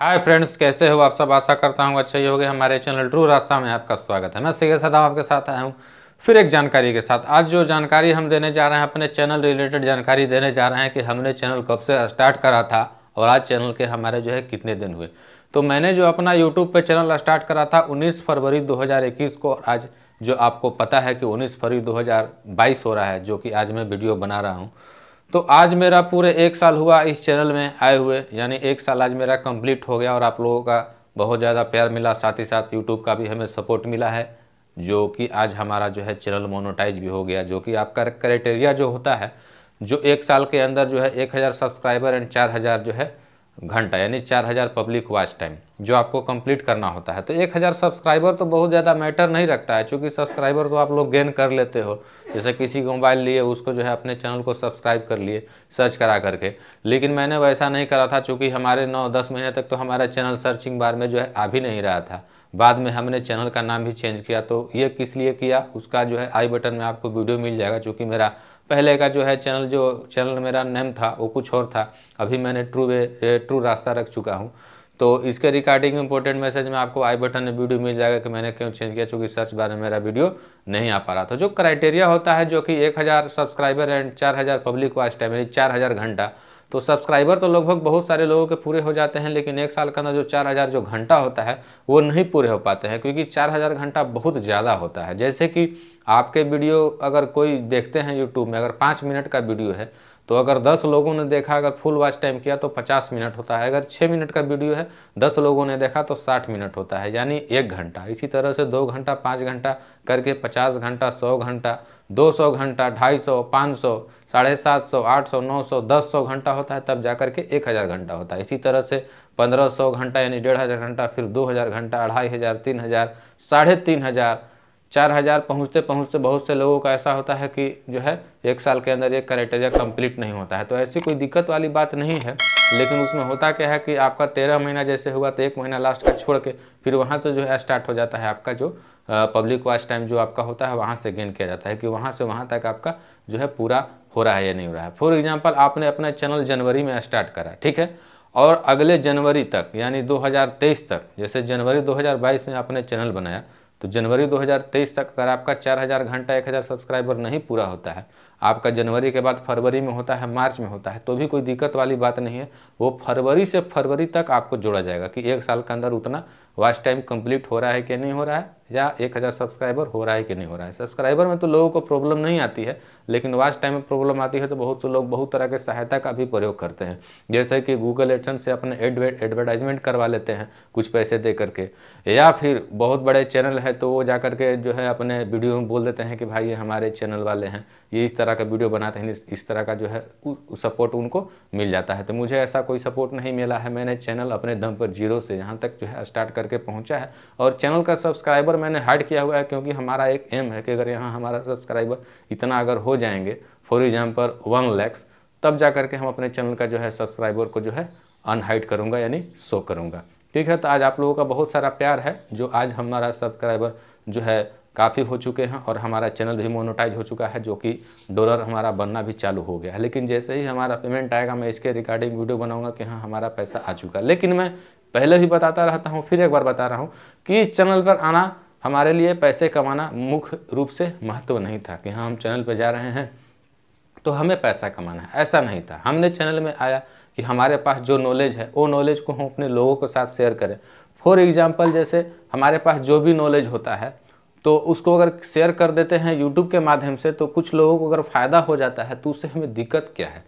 hi friends कैसे हो आप सब आशा करता हूँ अच्छे ही होगे हमारे चैनल ट्रू रास्ता में आपका स्वागत है मैं सीखे सदा आपके साथ आया हूँ फिर एक जानकारी के साथ आज जो जानकारी हम देने जा रहे हैं अपने चैनल रिलेटेड जानकारी देने जा रहे हैं कि हमने चैनल कब से स्टार्ट करा था और आज चैनल के हमारे जो है कितने दिन हुए तो मैंने जो अपना यूट्यूब पर चैनल स्टार्ट करा था उन्नीस फरवरी दो को और आज जो आपको पता है कि उन्नीस फरवरी दो हो रहा है जो कि आज मैं वीडियो बना रहा हूँ तो आज मेरा पूरे एक साल हुआ इस चैनल में आए हुए यानी एक साल आज मेरा कंप्लीट हो गया और आप लोगों का बहुत ज़्यादा प्यार मिला साथ ही साथ यूट्यूब का भी हमें सपोर्ट मिला है जो कि आज हमारा जो है चैनल मोनोटाइज भी हो गया जो कि आपका क्राइटेरिया जो होता है जो एक साल के अंदर जो है एक हज़ार सब्सक्राइबर एंड चार हज़ार जो है घंटा यानी चार हज़ार पब्लिक वॉच टाइम जो आपको कंप्लीट करना होता है तो एक हज़ार सब्सक्राइबर तो बहुत ज़्यादा मैटर नहीं रखता है क्योंकि सब्सक्राइबर तो आप लोग गेन कर लेते हो जैसे किसी को मोबाइल लिए उसको जो है अपने चैनल को सब्सक्राइब कर लिए सर्च करा करके लेकिन मैंने वैसा नहीं करा था चूँकि हमारे नौ दस महीने तक तो हमारा चैनल सर्चिंग बार में जो है आ भी नहीं रहा था बाद में हमने चैनल का नाम भी चेंज किया तो ये किस लिए किया उसका जो है आई बटन में आपको वीडियो मिल जाएगा चूँकि मेरा पहले का जो है चैनल जो चैनल मेरा नेम था वो कुछ और था अभी मैंने ट्रू वे ट्रू रास्ता रख चुका हूँ तो इसके रिकॉर्डिंग इंपॉर्टेंट मैसेज में आपको आई बटन में वीडियो मिल जाएगा कि मैंने क्यों चेंज किया चूँकि सर्च बारे में मेरा वीडियो नहीं आ पा रहा था जो क्राइटेरिया होता है जो कि एक सब्सक्राइबर एंड चार पब्लिक वॉच टाइम यानी चार घंटा तो सब्सक्राइबर तो लगभग बहुत सारे लोगों के पूरे हो जाते हैं लेकिन एक साल का ना जो चार हज़ार जो घंटा होता है वो नहीं पूरे हो पाते हैं क्योंकि चार हज़ार घंटा बहुत ज़्यादा होता है जैसे कि आपके वीडियो अगर कोई देखते हैं यूट्यूब में अगर पाँच मिनट का वीडियो है तो अगर दस लोगों ने देखा अगर फुल वॉच टाइम किया तो पचास मिनट होता है अगर छः मिनट का वीडियो है दस लोगों ने देखा तो साठ मिनट होता है यानी एक घंटा इसी तरह से दो घंटा पाँच घंटा करके पचास घंटा सौ घंटा दो सौ घंटा ढाई सौ पाँच सौ साढ़े सात सौ आठ सौ नौ सौ दस सौ घंटा होता है तब जाकर के एक हज़ार घंटा होता है इसी तरह से पंद्रह सौ घंटा यानी डेढ़ हज़ार घंटा फिर दो हज़ार घंटा अढ़ाई हज़ार तीन हज़ार साढ़े तीन हज़ार चार हज़ार पहुँचते पहुँचते बहुत से लोगों का ऐसा होता है कि जो है एक साल के अंदर एक क्राइटेरिया कम्प्लीट नहीं होता है तो ऐसी कोई दिक्कत वाली बात नहीं है लेकिन उसमें होता क्या है कि आपका तेरह महीना जैसे हुआ तो एक महीना लास्ट का छोड़ के फिर वहाँ से जो है स्टार्ट हो जाता है आपका जो पब्लिक वॉच टाइम जो आपका होता है वहाँ से गेन किया जाता है कि वहाँ से वहाँ तक आपका जो है पूरा हो रहा है या नहीं हो रहा है फॉर एग्जाम्पल आपने अपना चैनल जनवरी में स्टार्ट करा ठीक है और अगले जनवरी तक यानी 2023 तक जैसे जनवरी 2022 में आपने चैनल बनाया तो जनवरी 2023 तक अगर आपका 4000 घंटा 1000 सब्सक्राइबर नहीं पूरा होता है आपका जनवरी के बाद फरवरी में होता है मार्च में होता है तो भी कोई दिक्कत वाली बात नहीं है वो फरवरी से फरवरी तक आपको जोड़ा जाएगा कि एक साल के अंदर उतना वॉच टाइम कंप्लीट हो रहा है कि नहीं हो रहा है या एक हज़ार सब्सक्राइबर हो रहा है कि नहीं हो रहा है सब्सक्राइबर में तो लोगों को प्रॉब्लम नहीं आती है लेकिन वॉच टाइम में प्रॉब्लम आती है तो बहुत से लोग बहुत तरह के सहायता का भी प्रयोग करते हैं जैसे कि गूगल एडसन से अपने एडवेट एडवर्टाइजमेंट करवा लेते हैं कुछ पैसे दे करके या फिर बहुत बड़े चैनल है तो वो जा करके जो है अपने वीडियो में बोल देते हैं कि भाई ये हमारे चैनल वाले हैं ये इस तरह का वीडियो बनाते हैं इस तरह का जो है सपोर्ट उनको मिल जाता है तो मुझे ऐसा कोई सपोर्ट नहीं मिला है मैंने चैनल अपने दम पर जीरो से यहाँ तक जो है स्टार्ट कर करके पहुंचा है और चैनल का सब्सक्राइबर मैंने हाइड किया हुआ है क्योंकि हमारा एक एम है कि अगर यहाँ हमारा सब्सक्राइबर इतना अगर हो जाएंगे फॉर एग्जाम्पल वन लैक्स तब जा करके हम अपने चैनल का जो है सब्सक्राइबर को जो है अनहाइड करूँगा यानी शो करूँगा ठीक है तो आज आप लोगों का बहुत सारा प्यार है जो आज हमारा सब्सक्राइबर जो है काफ़ी हो चुके हैं और हमारा चैनल भी मोनोटाइज हो चुका है जो कि डॉलर हमारा बनना भी चालू हो गया है लेकिन जैसे ही हमारा पेमेंट आएगा मैं इसके रिगार्डिंग वीडियो बनाऊंगा कि हाँ हमारा पैसा आ चुका है लेकिन मैं पहले भी बताता रहता हूँ फिर एक बार बता रहा हूँ कि इस चैनल पर आना हमारे लिए पैसे कमाना मुख्य रूप से महत्व नहीं था कि हाँ हम चैनल पर जा रहे हैं तो हमें पैसा कमाना है ऐसा नहीं था हमने चैनल में आया कि हमारे पास जो नॉलेज है वो नॉलेज को हम अपने लोगों के साथ शेयर करें फॉर एग्ज़ाम्पल जैसे हमारे पास जो भी नॉलेज होता है तो उसको अगर शेयर कर देते हैं यूट्यूब के माध्यम से तो कुछ लोगों को अगर फ़ायदा हो जाता है तो उससे हमें दिक्कत क्या है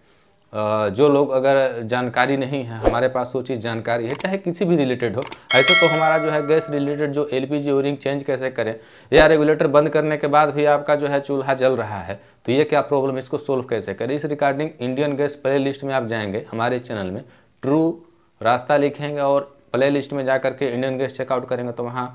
जो लोग अगर जानकारी नहीं है हमारे पास वो चीज़ जानकारी है चाहे किसी भी रिलेटेड हो ऐसे तो हमारा जो है गैस रिलेटेड जो एल पी ओरिंग चेंज कैसे करें या रेगुलेटर बंद करने के बाद भी आपका जो है चूल्हा जल रहा है तो ये क्या प्रॉब्लम है इसको सोल्व कैसे करें इस regarding Indian gas playlist में आप जाएंगे हमारे चैनल में ट्रू रास्ता लिखेंगे और प्ले लिस्ट में जा करके इंडियन गैस चेकआउट करेंगे तो वहाँ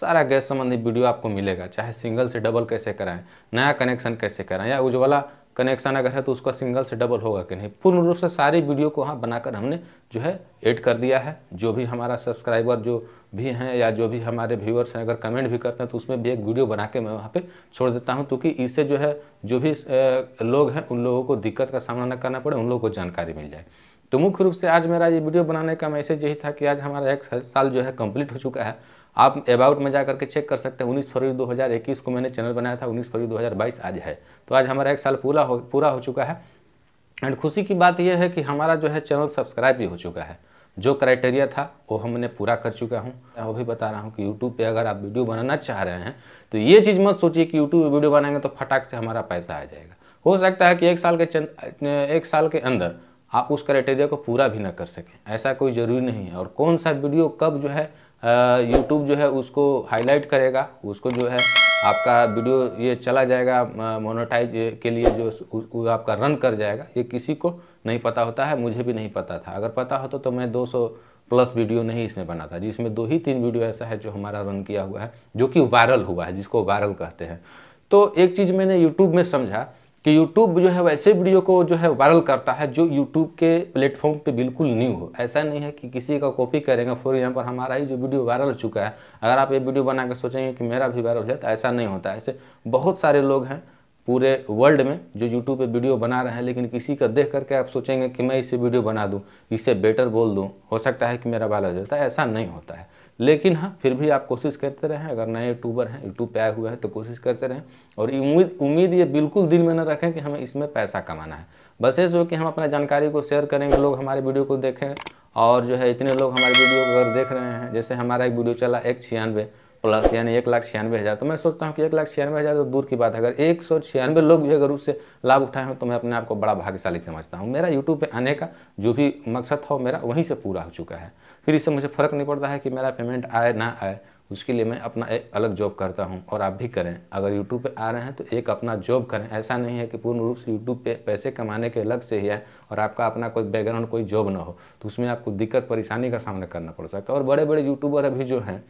सारा गैस संबंधी वीडियो आपको मिलेगा चाहे सिंगल से डबल कैसे कराएं नया कनेक्शन कैसे कराएं या उज्ज्वला कनेक्शन अगर है तो उसका सिंगल से डबल होगा कि नहीं पूर्ण रूप से सारी वीडियो को वहाँ बनाकर हमने जो है ऐड कर दिया है जो भी हमारा सब्सक्राइबर जो भी हैं या जो भी हमारे व्यूअर्स हैं अगर कमेंट भी करते हैं तो उसमें भी एक वीडियो बना के मैं वहाँ पे छोड़ देता हूँ क्योंकि इससे जो है जो भी लोग हैं उन लोगों को दिक्कत का सामना न करना पड़े उन लोगों को जानकारी मिल जाए तो मुख्य रूप से आज मेरा ये वीडियो बनाने का मैसेज यही था कि आज हमारा एक साल जो है कम्प्लीट हो चुका है आप अबाउट में जा करके चेक कर सकते हैं उन्नीस फरवरी 2021 को मैंने चैनल बनाया था उन्नीस फरवरी 2022 आज है तो आज हमारा एक साल पूरा हो पूरा हो चुका है एंड खुशी की बात यह है कि हमारा जो है चैनल सब्सक्राइब भी हो चुका है जो क्राइटेरिया था वो हमने पूरा कर चुका हूँ मैं वो भी बता रहा हूँ कि यूट्यूब पर अगर आप वीडियो बनाना चाह रहे हैं तो ये चीज़ मत सोचिए कि यूट्यूब पर वीडियो बनाएंगे तो फटाक से हमारा पैसा आ जाएगा हो सकता है कि एक साल के एक साल के अंदर आप उस क्राइटेरिया को पूरा भी ना कर सकें ऐसा कोई ज़रूरी नहीं है और कौन सा वीडियो कब जो है यूट्यूब जो है उसको हाईलाइट करेगा उसको जो है आपका वीडियो ये चला जाएगा मोनोटाइज के लिए जो उ, उ, आपका रन कर जाएगा ये किसी को नहीं पता होता है मुझे भी नहीं पता था अगर पता होता तो मैं 200 प्लस वीडियो नहीं इसमें बना था जिसमें दो ही तीन वीडियो ऐसा है जो हमारा रन किया हुआ है जो कि वायरल हुआ है जिसको वायरल कहते हैं तो एक चीज़ मैंने यूट्यूब में समझा कि यूट्यूब जो है वैसे वीडियो को जो है वायरल करता है जो यूट्यूब के प्लेटफॉर्म पे बिल्कुल न्यू हो ऐसा नहीं है कि किसी का कॉपी करेंगे फॉर एग्जाम्पल हमारा ही जो वीडियो वायरल हो चुका है अगर आप ये वीडियो बना के सोचेंगे कि मेरा भी वायरल हो जाए तो ऐसा नहीं होता ऐसे बहुत सारे लोग हैं पूरे वर्ल्ड में जो यूट्यूब पर वीडियो बना रहे हैं लेकिन किसी का देख करके आप सोचेंगे कि मैं इसे वीडियो बना दूँ इसे बेटर बोल दूँ हो सकता है कि मेरा वायरल हो जाता तो है ऐसा नहीं होता है लेकिन हाँ फिर भी आप कोशिश करते रहें अगर नए यूट्यूबर हैं यूट्यूब पे आए हुए हैं तो कोशिश करते रहें और उम्मीद उम्मीद ये बिल्कुल दिल में न रखें कि हमें इसमें पैसा कमाना है बस ये कि हम अपना जानकारी को शेयर करेंगे लोग हमारे वीडियो को देखें और जो है इतने लोग हमारे वीडियो को अगर देख रहे हैं जैसे हमारा एक वीडियो चला एक छियानवे प्लस यानी एक लाख छियानवे हज़ार तो मैं सोचता हूँ कि एक लाख छियानवे हज़ार तो दूर की बात है अगर एक सौ छियानवे लोग भी अगर उससे लाभ उठाए हों तो मैं अपने आप को बड़ा भाग्यशाली समझता हूँ मेरा यूट्यूब पर आने का जो भी मकसद था मेरा वहीं से पूरा हो चुका है फिर इससे मुझे फ़र्क नहीं पड़ता है कि मेरा पेमेंट आए ना आए उसके लिए मैं अपना एक अलग जॉब करता हूँ और आप भी करें अगर यूट्यूब पर आ रहे हैं तो एक अपना जॉब करें ऐसा नहीं है कि पूर्ण रूप से यूट्यूब पर पैसे कमाने के अलग से ही है और आपका अपना कोई बैकग्राउंड कोई जॉब ना हो तो उसमें आपको दिक्कत परेशानी का सामना करना पड़ सकता है और बड़े बड़े यूट्यूबर अभी जो हैं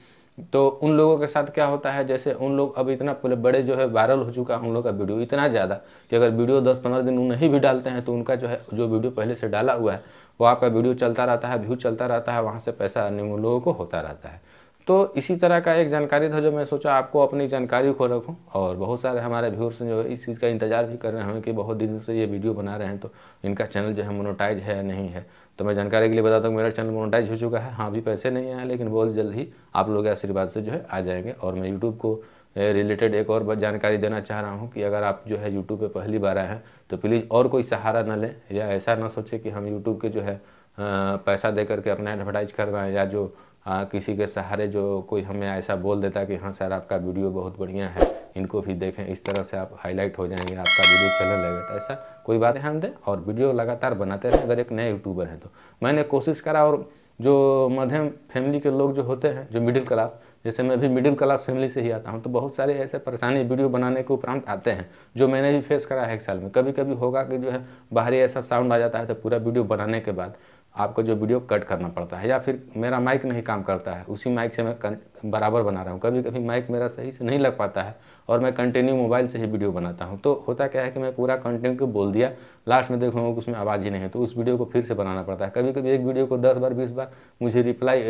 तो उन लोगों के साथ क्या होता है जैसे उन लोग अब इतना बड़े जो है वायरल हो चुका है उन लोगों का वीडियो इतना ज़्यादा कि अगर वीडियो दस पंद्रह दिन नहीं भी डालते हैं तो उनका जो है जो वीडियो पहले से डाला हुआ है वो आपका वीडियो चलता रहता है व्यू चलता रहता है वहाँ से पैसा आने उन लोगों को होता रहता है तो इसी तरह का एक जानकारी था जो मैं सोचा आपको अपनी जानकारी को रखूँ और बहुत सारे हमारे व्यूअर्स जो इस चीज़ का इंतजार भी कर रहे हैं कि बहुत दिन से ये वीडियो बना रहे हैं तो इनका चैनल जो है मोनोटाइज है या नहीं है तो मैं जानकारी के लिए बताता हूँ मेरा चैनल मोनोटाइज हो चुका है हाँ अभी पैसे नहीं आए लेकिन बहुत जल्द ही आप लोग आशीर्वाद से जो है आ जाएंगे और मैं यूट्यूब को रिलेटेड एक और जानकारी देना चाह रहा हूँ कि अगर आप जो है यूट्यूब पर पहली बार आए हैं तो प्लीज़ और कोई सहारा न लें या ऐसा ना सोचें कि हम यूट्यूब के जो है पैसा दे करके अपना एडवर्टाइज करवाएँ या जो आ, हाँ, किसी के सहारे जो कोई हमें ऐसा बोल देता है कि हाँ सर आपका वीडियो बहुत बढ़िया है इनको भी देखें इस तरह से आप हाईलाइट हो जाएंगे आपका वीडियो चलने लगेगा तो ऐसा कोई बात ध्यान दें और वीडियो लगातार बनाते रहें अगर एक नए यूट्यूबर हैं तो मैंने कोशिश करा और जो मध्यम फैमिली के लोग जो होते हैं जो मिडिल क्लास जैसे मैं भी मिडिल क्लास फैमिली से ही आता हूँ तो बहुत सारे ऐसे परेशानी वीडियो बनाने के उपरांत आते हैं जो मैंने भी फेस करा है एक साल में कभी कभी होगा कि जो है बाहरी ऐसा साउंड आ जाता है तो पूरा वीडियो बनाने के बाद आपको जो वीडियो कट करना पड़ता है या फिर मेरा माइक नहीं काम करता है उसी माइक से मैं बराबर बना रहा हूँ कभी कभी माइक मेरा सही से नहीं लग पाता है और मैं कंटिन्यू मोबाइल से ही वीडियो बनाता हूँ तो होता क्या है कि मैं पूरा कंटेंट को बोल दिया लास्ट में देखूँगा कि उसमें आवाज़ ही नहीं है तो उस वीडियो को फिर से बनाना पड़ता है कभी कभी एक वीडियो को दस बार बीस बार मुझे रिप्लाई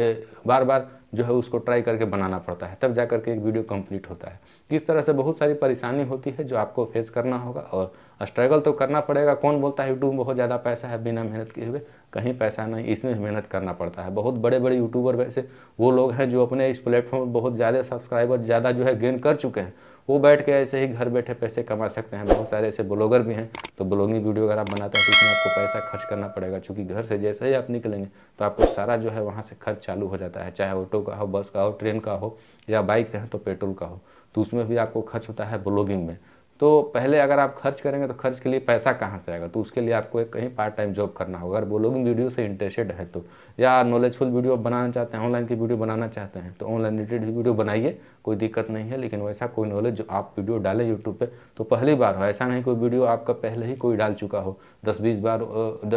बार बार जो है उसको ट्राई करके बनाना पड़ता है तब जा करके एक वीडियो कंप्लीट होता है इस तरह से बहुत सारी परेशानी होती है जो आपको फेस करना होगा और स्ट्रगल तो करना पड़ेगा कौन बोलता है यूट्यूब में बहुत ज़्यादा पैसा है बिना मेहनत किए हुए कहीं पैसा नहीं इसमें मेहनत करना पड़ता है बहुत बड़े बड़े यूट्यूबर वैसे वो लोग हैं जो अपने इस प्लेटफॉर्म बहुत ज़्यादा सब्सक्राइबर ज़्यादा जो है गेन कर चुके हैं वो बैठ के ऐसे ही घर बैठे पैसे कमा सकते हैं बहुत सारे ऐसे ब्लॉगर भी हैं तो ब्लॉगिंग वीडियो अगर आप बनाते हैं तो इसमें आपको पैसा खर्च करना पड़ेगा क्योंकि घर से जैसे ही आप निकलेंगे तो आपको सारा जो है वहाँ से खर्च चालू हो जाता है चाहे ऑटो का हो बस का हो ट्रेन का हो या बाइक से हो तो पेट्रोल का हो तो उसमें भी आपको खर्च होता है ब्लॉगिंग में तो पहले अगर आप खर्च करेंगे तो खर्च के लिए पैसा कहाँ से आएगा तो उसके लिए आपको एक कहीं पार्ट टाइम जॉब करना होगा अगर वो लोग वीडियो से इंटरेस्टेड है तो या नॉलेजफुल वीडियो बनाना चाहते हैं ऑनलाइन की वीडियो बनाना चाहते हैं तो ऑनलाइन रिलेटेड ही वीडियो बनाइए कोई दिक्कत नहीं है लेकिन वैसा कोई नॉलेज जो आप वीडियो डालें यूट्यूब पर तो पहली बार हो ऐसा नहीं कोई वीडियो आपका पहले ही कोई डाल चुका हो दस बीस बार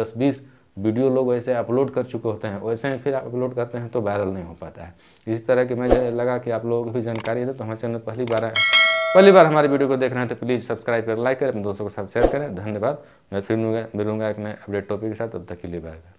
दस बीस वीडियो लोग ऐसे अपलोड कर चुके होते हैं वैसे ही फिर अपलोड करते हैं तो वायरल नहीं हो पाता है इसी तरह की मैं लगा कि आप लोगों को भी जानकारी दे तो हमारे चैनल पहली बार आए पहली बार हमारी वीडियो को देख रहे हैं तो प्लीज़ सब्सक्राइब करें लाइक करें अपने दोस्तों के साथ शेयर करें धन्यवाद मैं फिर मिलूंगा मिलूंगा एक नए अपडेट टॉपिक के साथ तब तक के लिए बाय